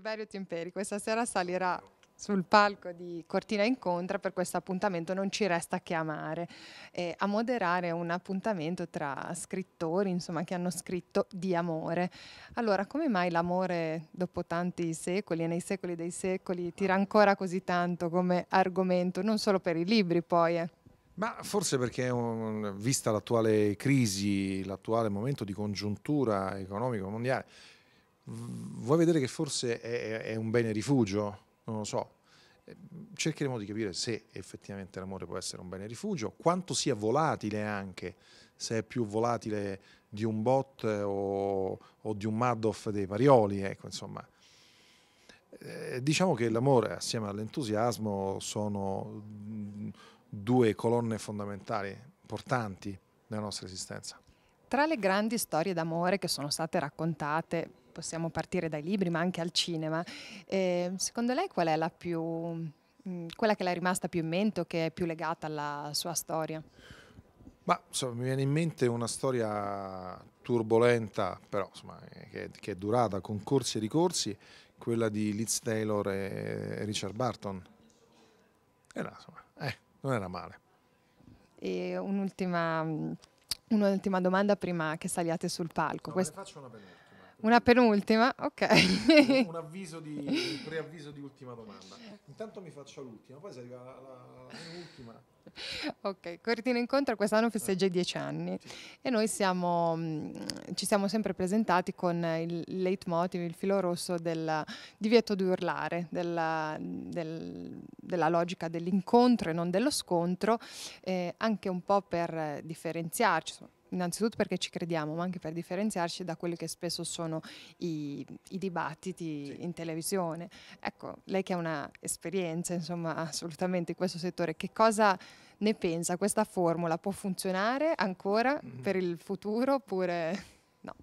Tiberio Timperi questa sera salirà sul palco di Cortina Incontra per questo appuntamento non ci resta che amare, eh, a moderare un appuntamento tra scrittori insomma, che hanno scritto di amore. Allora, come mai l'amore dopo tanti secoli e nei secoli dei secoli tira ancora così tanto come argomento, non solo per i libri poi? Eh? Ma forse perché vista l'attuale crisi, l'attuale momento di congiuntura economico mondiale, vuoi vedere che forse è, è un bene rifugio? Non lo so. Eh, cercheremo di capire se effettivamente l'amore può essere un bene rifugio, quanto sia volatile anche, se è più volatile di un bot o, o di un Madoff dei Parioli, ecco, insomma. Eh, diciamo che l'amore assieme all'entusiasmo sono due colonne fondamentali, importanti nella nostra esistenza. Tra le grandi storie d'amore che sono state raccontate possiamo partire dai libri ma anche al cinema. Eh, secondo lei qual è la più, mm, quella che le è rimasta più in mente o che è più legata alla sua storia? Ma, insomma, mi viene in mente una storia turbolenta, però insomma, eh, che, che, è durata con corsi e ricorsi, quella di Liz Taylor e Richard Barton. E là, insomma, eh, non era male. E un'ultima, mm, un domanda prima che saliate sul palco. No, Quest- faccio una bella. Una penultima, ok. un avviso di, di preavviso di ultima domanda. Intanto mi faccio l'ultima, poi se arriva la, la, l'ultima. Ok, Cortina Incontro quest'anno festeggia i dieci anni e noi siamo, mm, ci siamo sempre presentati con il leitmotiv, il filo rosso del divieto di urlare, della, del, della logica dell'incontro e non dello scontro, eh, anche un po' per differenziarci, innanzitutto perché ci crediamo, ma anche per differenziarci da quelli che spesso sono i, i dibattiti sì. in televisione. Ecco, lei che ha un'esperienza, insomma, assolutamente in questo settore, che cosa ne pensa? Questa formula può funzionare ancora mm-hmm. per il futuro oppure no?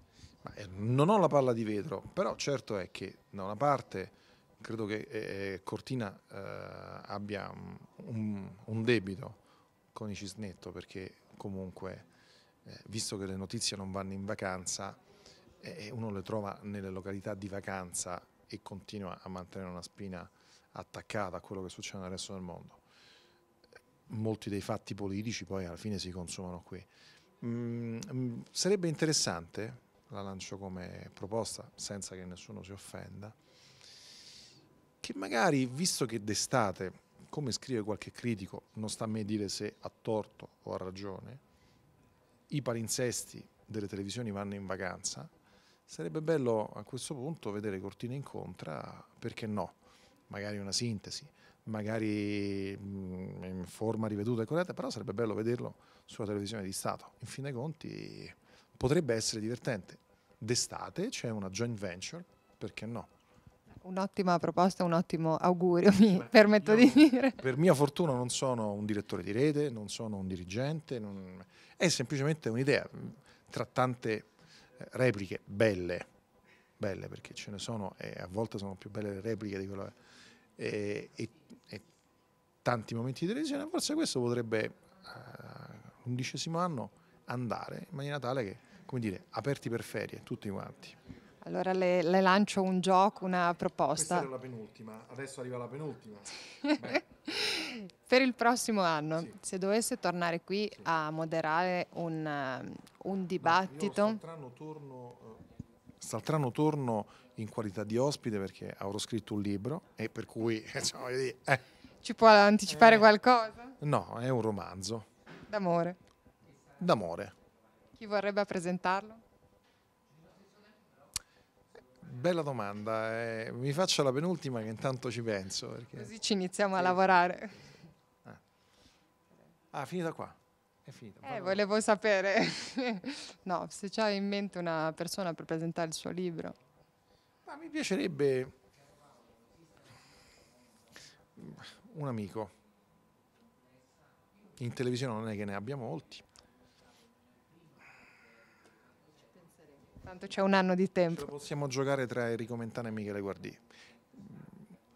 Eh, non ho la palla di vetro, però certo è che da una parte credo che eh, eh, Cortina eh, abbia un, un, debito con i Cisnetto perché comunque, eh, visto che le notizie non vanno in vacanza, eh, eh, uno le trova nelle località di vacanza e continua a mantenere una spina attaccata a quello che succede nel resto del mondo. Molti dei fatti politici poi alla fine si consumano qui. Mm, sarebbe interessante, la lancio come proposta senza che nessuno si offenda, che magari, visto che d'estate, come scrive qualche critico, non sta a me dire se ha torto o ha ragione, i palinsesti delle televisioni vanno in vacanza, sarebbe bello a questo punto vedere Cortina incontra, perché no? Magari una sintesi, magari mm, in forma riveduta e corretta, però sarebbe bello vederlo sulla televisione di Stato. In fin dei conti potrebbe essere divertente. D'estate c'è una joint venture, perché no? Un'ottima proposta, un ottimo augurio, mi Beh, permetto io, di dire. Per mia fortuna non sono un direttore di rete, non sono un dirigente, non... è semplicemente un'idea tra tante eh, repliche belle, belle perché ce ne sono e a volte sono più belle le repliche di quella e, e, e tanti momenti di televisione, forse questo potrebbe l'undicesimo eh, anno andare in maniera tale che, come dire, aperti per ferie tutti quanti. Allora le, le, lancio un gioco, una proposta. Questa era la penultima, adesso arriva la penultima. per il prossimo anno, sì. se dovesse tornare qui sì. a moderare un, um, un dibattito... No, Saltrano torno, eh, Saltrano torno in qualità di ospite perché avrò scritto un libro e per cui... Diciamo, eh. Ci può anticipare eh. qualcosa? No, è un romanzo. D'amore. D'amore. Chi vorrebbe presentarlo? Bella domanda, eh, mi faccio la penultima che intanto ci penso. Perché... Così ci iniziamo a lavorare. Ah. ah, finita qua. È finita. Eh, volevo sapere, no, se c'hai in mente una persona per presentare il suo libro. Ma mi piacerebbe un amico. In televisione non è che ne abbia molti. Tanto c'è un anno di tempo. Ce possiamo giocare tra Enrico Mentana e Michele Guardì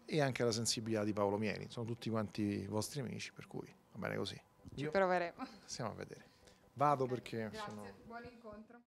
e anche la sensibilità di Paolo Mieli, sono tutti quanti vostri amici, per cui va bene così. Io Ci proveremo. Stiamo a vedere. Vado perché... Grazie, sono... buon incontro.